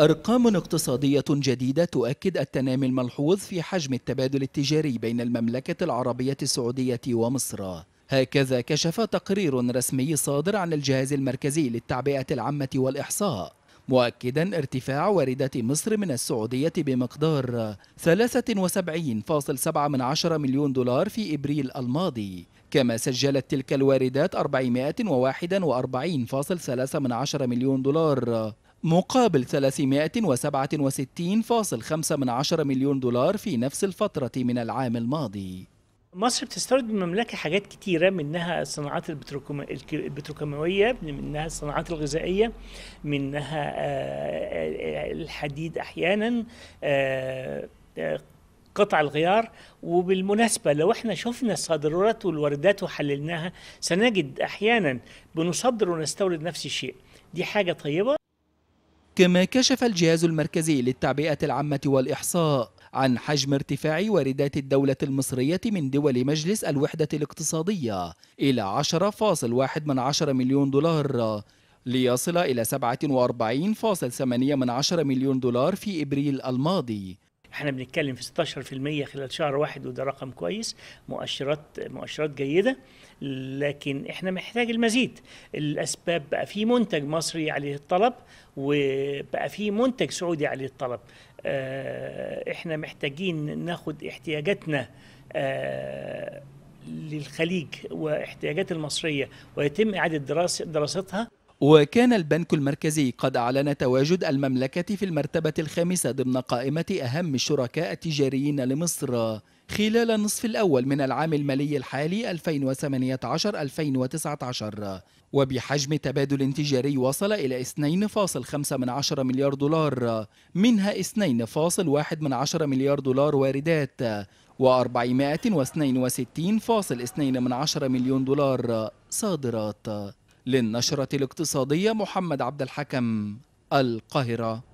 أرقام اقتصادية جديدة تؤكد التنامي الملحوظ في حجم التبادل التجاري بين المملكة العربية السعودية ومصر هكذا كشف تقرير رسمي صادر عن الجهاز المركزي للتعبئة العامة والإحصاء مؤكدا ارتفاع واردات مصر من السعودية بمقدار 73.7 من مليون دولار في إبريل الماضي كما سجلت تلك الواردات 441.3 من مليون دولار مقابل 367.5 مليون دولار في نفس الفترة من العام الماضي مصر بتستورد من المملكة حاجات كتيرة منها الصناعات البتروكيماوية منها الصناعات الغذائية منها آه، آه، الحديد أحيانا آه، قطع الغيار وبالمناسبة لو احنا شفنا الصادرات والواردات وحللناها سنجد أحيانا بنصدر ونستورد نفس الشيء دي حاجة طيبة كما كشف الجهاز المركزي للتعبئة العامة والإحصاء عن حجم ارتفاع واردات الدولة المصرية من دول مجلس الوحدة الاقتصادية إلى 10.1 مليون دولار ليصل إلى 47.8 مليون دولار في إبريل الماضي احنا بنتكلم في 16% خلال شهر واحد وده رقم كويس مؤشرات مؤشرات جيده لكن احنا محتاج المزيد الاسباب بقى في منتج مصري عليه الطلب وبقى في منتج سعودي عليه الطلب آه، احنا محتاجين ناخد احتياجاتنا آه، للخليج واحتياجات المصريه ويتم اعاده دراسه دراستها وكان البنك المركزي قد أعلن تواجد المملكة في المرتبة الخامسة ضمن قائمة أهم الشركاء التجاريين لمصر خلال النصف الأول من العام المالي الحالي 2018-2019 وبحجم تبادل تجاري وصل إلى 2.5 مليار دولار منها 2.1 من مليار دولار واردات و462.2 من مليون دولار صادرات للنشرة الاقتصادية محمد عبد الحكم القاهرة